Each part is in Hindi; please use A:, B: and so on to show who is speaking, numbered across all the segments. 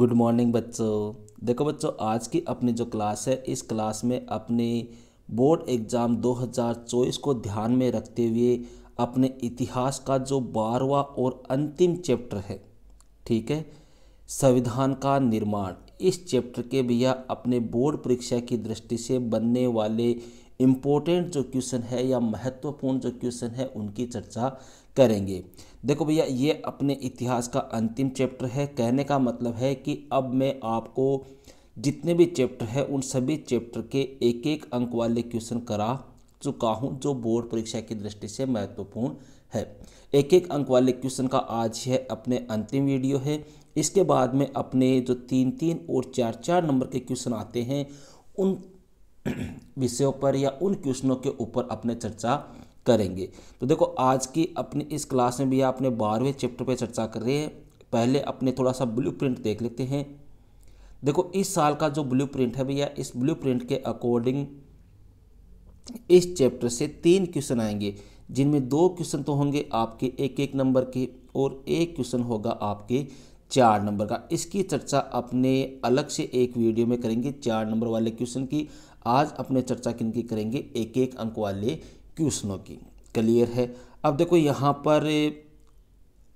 A: गुड मॉर्निंग बच्चों देखो बच्चों आज की अपनी जो क्लास है इस क्लास में अपने बोर्ड एग्ज़ाम 2024 को ध्यान में रखते हुए अपने इतिहास का जो बारवा और अंतिम चैप्टर है ठीक है संविधान का निर्माण इस चैप्टर के भैया अपने बोर्ड परीक्षा की दृष्टि से बनने वाले इम्पोर्टेंट जो क्वेश्चन है या महत्वपूर्ण जो क्वेश्चन है उनकी चर्चा करेंगे देखो भैया ये अपने इतिहास का अंतिम चैप्टर है कहने का मतलब है कि अब मैं आपको जितने भी चैप्टर हैं उन सभी चैप्टर के एक एक अंक वाले क्वेश्चन करा चुका हूँ जो बोर्ड परीक्षा की दृष्टि से महत्वपूर्ण है एक एक अंक वाले क्वेश्चन का आज है अपने अंतिम वीडियो है इसके बाद में अपने जो तीन तीन और चार चार नंबर के क्वेश्चन आते हैं उन विषयों पर या उन क्वेश्चनों के ऊपर अपने चर्चा करेंगे तो देखो आज की अपनी इस क्लास में भी आपने बारहवें चैप्टर पर चर्चा कर रहे हैं पहले अपने थोड़ा सा ब्लू प्रिंट देख लेते हैं देखो इस साल का जो ब्लू प्रिंट है भैया इस ब्लू प्रिंट के अकॉर्डिंग इस चैप्टर से तीन क्वेश्चन आएंगे जिनमें दो क्वेश्चन तो होंगे आपके एक एक नंबर के और एक क्वेश्चन होगा आपके चार नंबर का इसकी चर्चा अपने अलग से एक वीडियो में करेंगे चार नंबर वाले क्वेश्चन की आज अपने चर्चा किन की करेंगे एक एक अंक वाले क्वेश्चनों की क्लियर है अब देखो यहाँ पर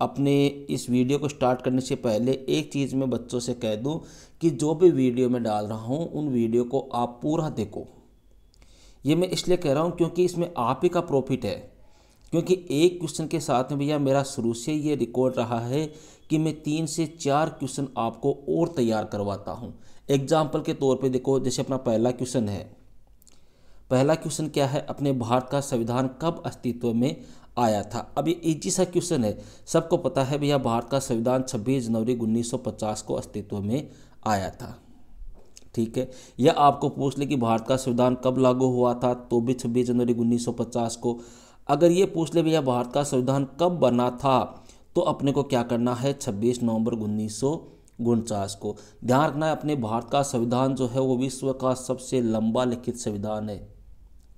A: अपने इस वीडियो को स्टार्ट करने से पहले एक चीज़ मैं बच्चों से कह दूं कि जो भी वीडियो मैं डाल रहा हूं उन वीडियो को आप पूरा देखो ये मैं इसलिए कह रहा हूं क्योंकि इसमें आप ही का प्रॉफिट है क्योंकि एक क्वेश्चन के साथ में भैया मेरा शुरू से ये रिकॉर्ड रहा है कि मैं तीन से चार क्वेश्चन आपको और तैयार करवाता हूँ एग्जाम्पल के तौर पे देखो जैसे अपना पहला क्वेश्चन है पहला क्वेश्चन क्या है अपने भारत का संविधान कब अस्तित्व में आया था अब ये इजी सा क्वेश्चन है सबको पता है भैया भारत का संविधान 26 जनवरी 1950 को अस्तित्व में आया था ठीक है या आपको पूछ ले कि भारत का संविधान कब लागू हुआ था तो भी 26 जनवरी 1950 को अगर ये पूछ ले भैया भारत का संविधान कब बना था तो अपने को क्या करना है 26 नवंबर उन्नीस उनचास को ध्यान रखना है अपने भारत का संविधान जो है वो विश्व का सबसे लंबा लिखित संविधान है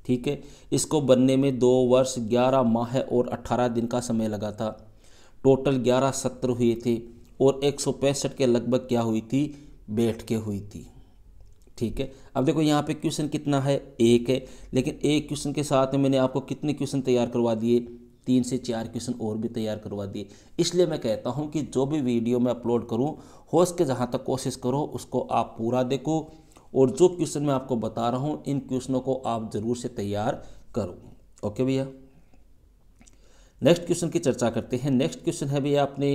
A: ठीक है इसको बनने में दो वर्ष ग्यारह माह और अट्ठारह दिन का समय लगा था टोटल ग्यारह सत्र हुए थे और एक सौ पैंसठ के लगभग क्या हुई थी बैठ के हुई थी ठीक है अब देखो यहाँ पे क्वेश्चन कितना है एक है लेकिन एक क्वेश्चन के साथ में मैंने आपको कितने क्वेश्चन तैयार करवा दिए तीन से चार क्वेश्चन और भी तैयार करवा दिए इसलिए मैं कहता हूँ कि जो भी वीडियो मैं अपलोड करूँ हो सके जहाँ तक कोशिश करो उसको आप पूरा देखो और जो क्वेश्चन मैं आपको बता रहा हूँ इन क्वेश्चनों को आप ज़रूर से तैयार करो ओके भैया नेक्स्ट क्वेश्चन की चर्चा करते हैं नेक्स्ट क्वेश्चन है भैया आपने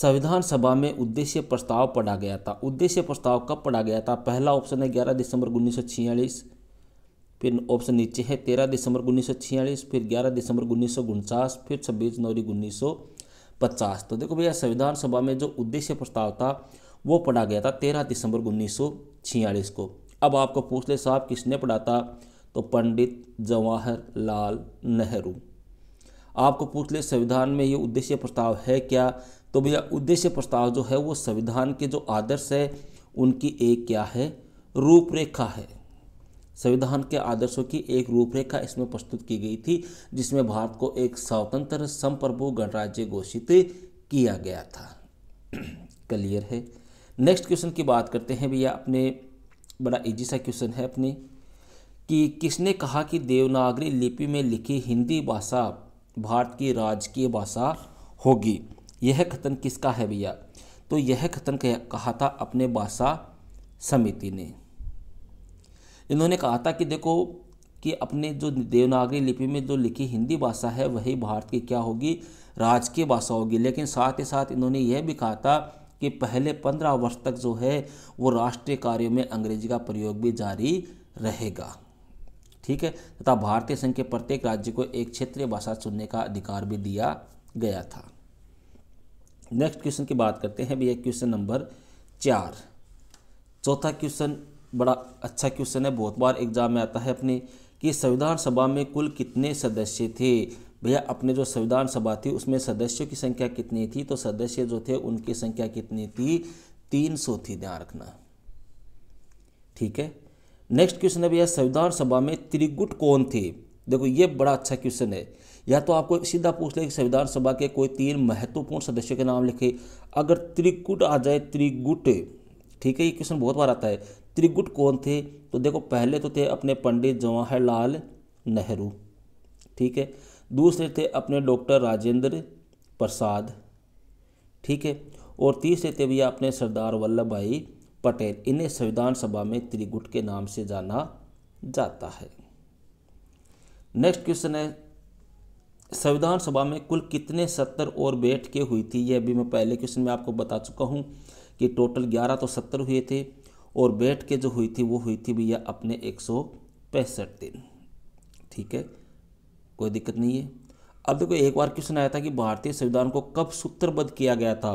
A: संविधान सभा में उद्देश्य प्रस्ताव पढ़ा गया था उद्देश्य प्रस्ताव कब पढ़ा गया था पहला ऑप्शन है ग्यारह दिसंबर उन्नीस फिर ऑप्शन नीचे है तेरह दिसंबर उन्नीस सौ छियालीस फिर ग्यारह दिसंबर उन्नीस सौ उनचास फिर छब्बीस जनवरी उन्नीस सौ पचास तो देखो भैया संविधान सभा में जो उद्देश्य प्रस्ताव था वो पढ़ा गया था तेरह दिसंबर उन्नीस सौ छियालीस को अब आपको पूछ ले साहब किसने पढ़ा था तो पंडित जवाहरलाल नेहरू आपको पूछ ले संविधान में ये उद्देश्य प्रस्ताव है क्या तो भैया उद्देश्य प्रस्ताव जो है वो संविधान के जो आदर्श है उनकी एक क्या है रूपरेखा है संविधान के आदर्शों की एक रूपरेखा इसमें प्रस्तुत की गई थी जिसमें भारत को एक स्वतंत्र संप्रभु गणराज्य घोषित किया गया था क्लियर है नेक्स्ट क्वेश्चन की बात करते हैं भैया अपने बड़ा इजी सा क्वेश्चन है अपने कि किसने कहा कि देवनागरी लिपि में लिखी हिंदी भाषा भारत की राजकीय भाषा होगी यह कथन किसका है भैया तो यह कथन कहा था अपने भाषा समिति ने इन्होंने कहा था कि देखो कि अपने जो देवनागरी लिपि में जो लिखी हिंदी भाषा है वही भारत की क्या होगी राजकीय भाषा होगी लेकिन साथ ही साथ इन्होंने यह भी कहा था कि पहले पंद्रह वर्ष तक जो है वो राष्ट्रीय कार्यों में अंग्रेजी का प्रयोग भी जारी रहेगा ठीक है तथा भारतीय संघ के प्रत्येक राज्य को एक क्षेत्रीय भाषा चुनने का अधिकार भी दिया गया था नेक्स्ट क्वेश्चन की बात करते हैं भैया क्वेश्चन नंबर चार चौथा क्वेश्चन बड़ा अच्छा क्वेश्चन है बहुत बार एग्जाम में आता है अपने कि संविधान सभा में कुल कितने सदस्य थे भैया अपने जो संविधान सभा थी उसमें सदस्यों की संख्या कितनी थी तो सदस्य जो थे उनकी संख्या कितनी थी तीन सौ थी ध्यान रखना ठीक है नेक्स्ट क्वेश्चन है भैया संविधान सभा में त्रिगुट कौन थे देखो ये बड़ा अच्छा क्वेश्चन है या तो आपको सीधा पूछ ले कि संविधान सभा के कोई तीन महत्वपूर्ण सदस्यों के नाम लिखे अगर त्रिकुट आ जाए त्रिगुट ठीक है ये क्वेश्चन बहुत बार आता है त्रिगुट कौन थे तो देखो पहले तो थे अपने पंडित जवाहरलाल नेहरू ठीक है दूसरे थे अपने डॉक्टर राजेंद्र प्रसाद ठीक है और तीसरे थे भैया अपने सरदार वल्लभ भाई पटेल इन्हें संविधान सभा में त्रिगुट के नाम से जाना जाता है नेक्स्ट क्वेश्चन है संविधान सभा में कुल कितने सत्तर और बैठ के हुई थी यह भी मैं पहले क्वेश्चन में आपको बता चुका हूँ कि टोटल ग्यारह तो सत्तर हुए थे और बैठ के जो हुई थी वो हुई थी भैया अपने एक दिन ठीक है कोई दिक्कत नहीं है अब देखो एक बार क्वेश्चन आया था कि भारतीय संविधान को कब सूत्रबद्ध किया गया था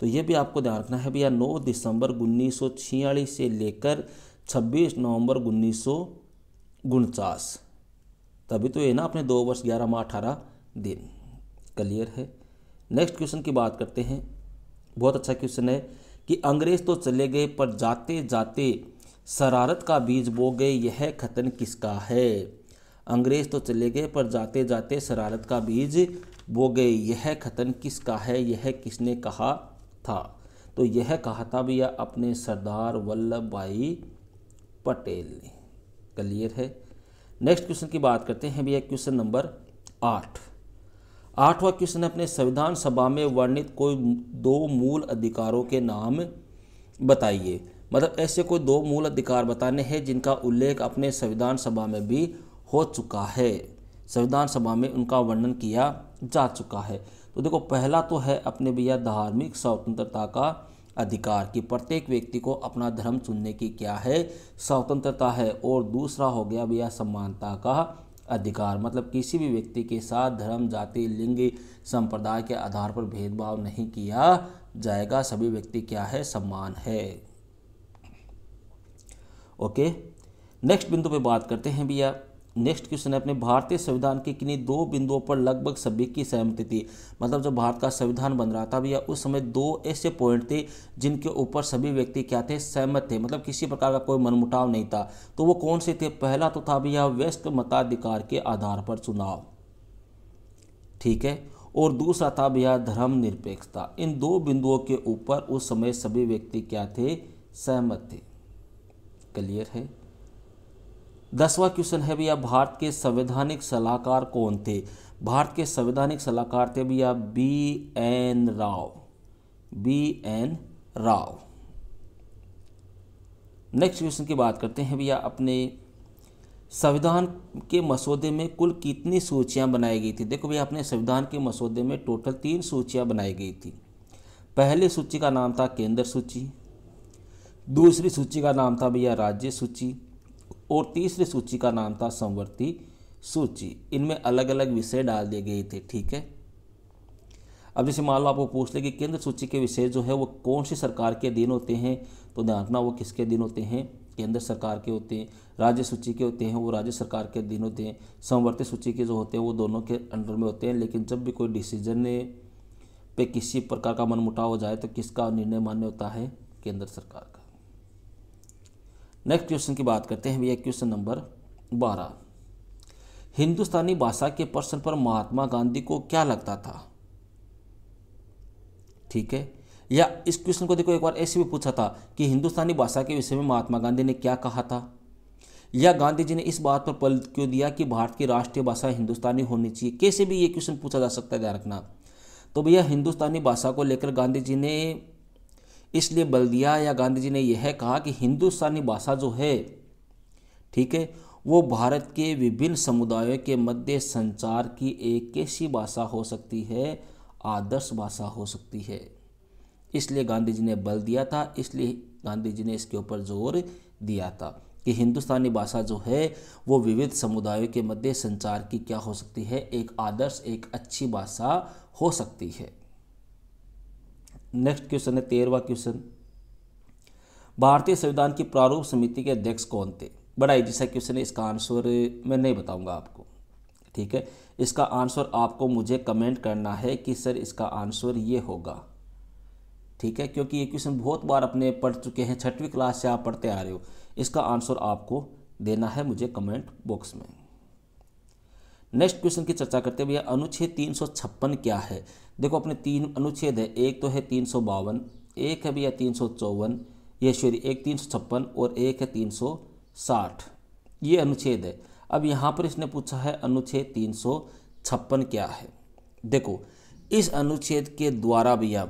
A: तो ये भी आपको ध्यान रखना है भैया 9 दिसंबर उन्नीस से लेकर 26 नवंबर उन्नीस तभी तो ये ना अपने दो वर्ष ग्यारह माह अठारह दिन क्लियर है नेक्स्ट क्वेश्चन की बात करते हैं बहुत अच्छा क्वेश्चन है कि अंग्रेज़ तो चले गए पर जाते जाते शरारत का बीज बो गए यह खतन किसका है अंग्रेज़ तो चले गए पर जाते जाते शरारत का बीज बो गए यह खतन किसका है यह किसने कहा था तो यह कहा था भैया अपने सरदार वल्लभ भाई पटेल ने क्लियर है नेक्स्ट क्वेश्चन की बात करते हैं भैया क्वेश्चन नंबर आठ आठवां क्वेश्चन है अपने संविधान सभा में वर्णित कोई दो मूल अधिकारों के नाम बताइए मतलब ऐसे कोई दो मूल अधिकार बताने हैं जिनका उल्लेख अपने संविधान सभा में भी हो चुका है संविधान सभा में उनका वर्णन किया जा चुका है तो देखो पहला तो है अपने भैया धार्मिक स्वतंत्रता का अधिकार कि प्रत्येक व्यक्ति को अपना धर्म चुनने की क्या है स्वतंत्रता है और दूसरा हो गया भैया समानता का अधिकार मतलब किसी भी व्यक्ति के साथ धर्म जाति लिंग संप्रदाय के आधार पर भेदभाव नहीं किया जाएगा सभी व्यक्ति क्या है सम्मान है ओके नेक्स्ट बिंदु पे बात करते हैं भैया नेक्स्ट क्वेश्चन है अपने भारतीय संविधान के किन्हीं दो बिंदुओं पर लगभग सभी की सहमति थी मतलब जब भारत का संविधान बन रहा था भैया उस समय दो ऐसे पॉइंट थे जिनके ऊपर सभी व्यक्ति क्या थे सहमत थे मतलब किसी प्रकार का कोई मनमुटाव नहीं था तो वो कौन से थे पहला तो था भैया व्यस्त मताधिकार के आधार पर चुनाव ठीक है और दूसरा था भैया धर्मनिरपेक्षता इन दो बिंदुओं के ऊपर उस समय सभी व्यक्ति क्या थे सहमत थे क्लियर है दसवा क्वेश्चन है भैया भारत के संवैधानिक सलाहकार कौन थे भारत के संवैधानिक सलाहकार थे भैया B N Rao B N Rao next question की बात करते हैं भैया अपने संविधान के मसौदे में कुल कितनी सूचियां बनाई गई थी देखो भैया अपने संविधान के मसौदे में टोटल तीन सूचियां बनाई गई थी पहली सूची का नाम था केंद्र सूची दूसरी सूची का नाम था भैया राज्य सूची और तीसरी सूची का नाम था संवर्ती सूची इनमें अलग अलग विषय डाल दिए गए थे ठीक है अब जैसे मान लो आपको पूछ ले कि केंद्र सूची के विषय जो है वो कौन सी सरकार के दिन होते हैं तो ध्यान रखना वो किसके दिन होते हैं केंद्र सरकार के होते हैं राज्य सूची के होते हैं वो राज्य सरकार के दिन होते हैं संवर्ती सूची के जो होते हैं वो दोनों के अंडर में होते हैं लेकिन जब भी कोई डिसीजन पे किसी प्रकार का मनमुटाव हो जाए तो किसका निर्णय मान्य होता है केंद्र सरकार का नेक्स्ट क्वेश्चन की बात करते हैं भैया क्वेश्चन नंबर बारह हिंदुस्तानी भाषा के प्रश्न पर महात्मा गांधी को क्या लगता था ठीक है या इस क्वेश्चन को देखो एक बार ऐसे भी पूछा था कि हिंदुस्तानी भाषा के विषय में महात्मा गांधी ने क्या कहा था या गांधी जी ने इस बात पर पल क्यों दिया कि भारत की राष्ट्रीय भाषा हिंदुस्तानी होनी चाहिए कैसे भी ये क्वेश्चन पूछा जा सकता है ध्यान रखना तो भैया हिंदुस्तानी भाषा को लेकर गांधी जी ने इसलिए बल्दिया या गांधी जी ने यह कहा कि हिंदुस्तानी भाषा जो है ठीक है वो भारत के विभिन्न समुदायों के मध्य संचार की एक ऐसी भाषा हो सकती है आदर्श भाषा हो सकती है इसलिए गांधी जी ने बल दिया था इसलिए गांधी जी ने इसके ऊपर जोर दिया था कि हिंदुस्तानी भाषा जो है वो विविध समुदायों के मध्य संचार की क्या हो सकती है एक आदर्श एक अच्छी भाषा हो सकती है नेक्स्ट क्वेश्चन है तेरहवा क्वेश्चन भारतीय संविधान की प्रारूप समिति के अध्यक्ष कौन थे बड़ा इजी सा क्वेश्चन है इसका आंसर मैं नहीं बताऊंगा आपको ठीक है इसका आंसर आपको मुझे कमेंट करना है कि सर इसका आंसर ये होगा ठीक है क्योंकि ये क्वेश्चन बहुत बार अपने पढ़ चुके हैं छठवीं क्लास से आप पढ़ते आ रहे हो इसका आंसर आपको देना है मुझे कमेंट बॉक्स में नेक्स्ट क्वेश्चन की चर्चा करते हैं भैया अनुच्छेद तीन सौ छप्पन क्या है देखो अपने तीन अनुच्छेद है एक तो है तीन सौ बावन एक है भैया तीन सौ चौवन ये सॉरी एक तीन सौ छप्पन और एक है तीन सौ साठ ये अनुच्छेद है अब यहाँ पर इसने पूछा है अनुच्छेद तीन सौ छप्पन क्या है देखो इस अनुच्छेद के द्वारा भैया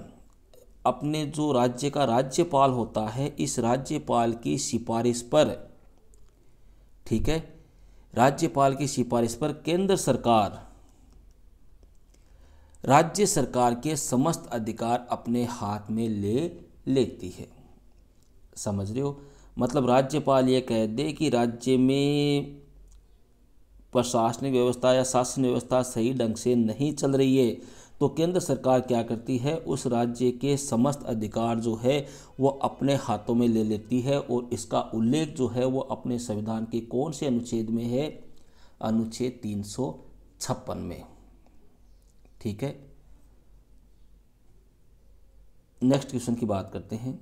A: अपने जो राज्य का राज्यपाल होता है इस राज्यपाल की सिफारिश पर ठीक है राज्यपाल की सिफारिश पर केंद्र सरकार राज्य सरकार के समस्त अधिकार अपने हाथ में ले लेती है समझ रहे हो मतलब राज्यपाल ये कह दे कि राज्य में प्रशासनिक व्यवस्था या शासन व्यवस्था सही ढंग से नहीं चल रही है तो केंद्र सरकार क्या करती है उस राज्य के समस्त अधिकार जो है वो अपने हाथों में ले लेती है और इसका उल्लेख जो है वो अपने संविधान के कौन से अनुच्छेद में है अनुच्छेद तीन में ठीक है नेक्स्ट क्वेश्चन की बात करते हैं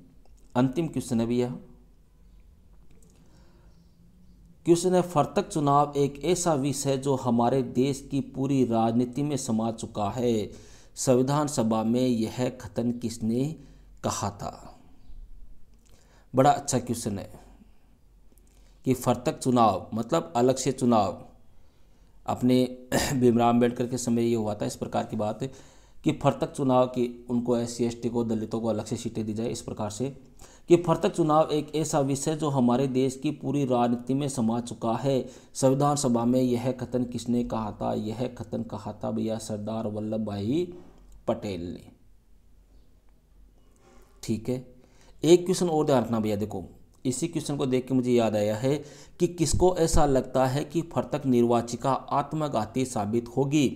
A: अंतिम क्वेश्चन है भैया कि उसने फरतक चुनाव एक ऐसा विषय है जो हमारे देश की पूरी राजनीति में समा चुका है संविधान सभा में यह कथन किसने कहा था बड़ा अच्छा क्वेश्चन है कि फरतक चुनाव मतलब अलग से चुनाव अपने भीमराव अम्बेडकर के समय ये हुआ था इस प्रकार की बात है कि फरतक चुनाव की उनको एस सी को दलितों को अलग से सीटें दी जाए इस प्रकार से कि फर्तक चुनाव एक ऐसा विषय जो हमारे देश की पूरी राजनीति में समा चुका है संविधान सभा में यह कथन किसने कहा था यह कथन कहा था भैया सरदार वल्लभ भाई पटेल ने ठीक है एक क्वेश्चन और ध्यान रखना भैया देखो इसी क्वेश्चन को देख के मुझे याद आया है कि किसको ऐसा लगता है कि फर्तक निर्वाचिका आत्मघाती साबित होगी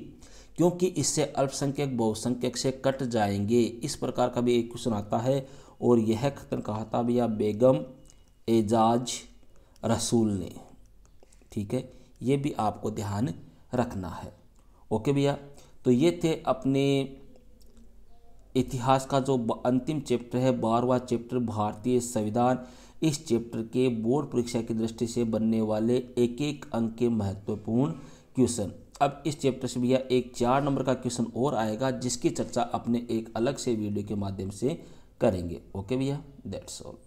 A: क्योंकि इससे अल्पसंख्यक बहुसंख्यक से कट जाएंगे इस प्रकार का भी एक क्वेश्चन आता है और यह ख़तन कहा था भैया बेगम एजाज रसूल ने ठीक है ये भी आपको ध्यान रखना है ओके भैया तो ये थे अपने इतिहास का जो अंतिम चैप्टर है बारवा चैप्टर भारतीय संविधान इस चैप्टर के बोर्ड परीक्षा की दृष्टि से बनने वाले एक एक अंक के महत्वपूर्ण क्वेश्चन अब इस चैप्टर से भैया एक चार नंबर का क्वेश्चन और आएगा जिसकी चर्चा अपने एक अलग से वीडियो के माध्यम से करेंगे ओके भैया दैट्स ऑल